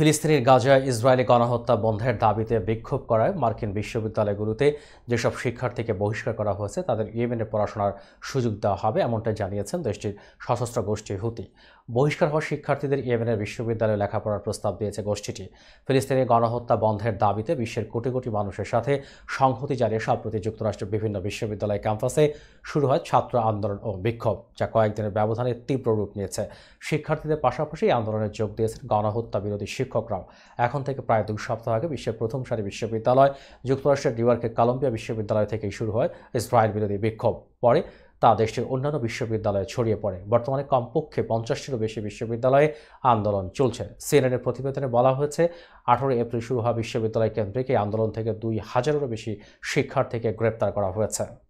ফিলিস্তিনির গাজায় ইসরায়েলি গণহত্যা বন্ধের দাবিতে বিক্ষোভ করায় মার্কিন বিশ্ববিদ্যালয়গুলোতে যেসব শিক্ষার্থীকে বহিষ্কার করা হয়েছে তাদের ইয়েমেনে পড়াশোনার সুযোগ দেওয়া হবে এমনটাই জানিয়েছেন দেশটির সশস্ত্র গোষ্ঠী হুতি বহিষ্কার হওয়া শিক্ষার্থীদের ইয়েমেনের বিশ্ববিদ্যালয়ে লেখাপড়ার প্রস্তাব দিয়েছে গোষ্ঠীটি ফিলিস্তিনি গণহত্যা বন্ধের দাবিতে বিশ্বের কোটি কোটি মানুষের সাথে সংহতি জানিয়ে সম্প্রতি যুক্তরাষ্ট্রের বিভিন্ন বিশ্ববিদ্যালয় ক্যাম্পাসে শুরু হয় ছাত্র আন্দোলন ও বিক্ষোভ যা কয়েকদিনের ব্যবধানে তীব্র রূপ নিয়েছে শিক্ষার্থীদের পাশাপাশি আন্দোলনে যোগ দিয়েছেন গণহত্যা বিরোধী শিক্ষক শিক্ষকরাও এখন থেকে প্রায় দুই সপ্তাহ আগে বিশ্বের প্রথম সারি বিশ্ববিদ্যালয় যুক্তরাষ্ট্রের নিউইয়র্কে কলম্বিয়া বিশ্ববিদ্যালয় থেকে শুরু হয় ইসরায়েল বিরোধী বিক্ষোভ পরে তা দেশটির অন্যান্য বিশ্ববিদ্যালয়ে ছড়িয়ে পড়ে বর্তমানে কমপক্ষে পঞ্চাশটিরও বেশি বিশ্ববিদ্যালয়ে আন্দোলন চলছে সিএনএনের প্রতিবেদনে বলা হয়েছে আঠারো এপ্রিল শুরু হওয়া বিশ্ববিদ্যালয় কেন্দ্রিক এই আন্দোলন থেকে দুই হাজারেরও বেশি শিক্ষার্থীকে গ্রেপ্তার করা হয়েছে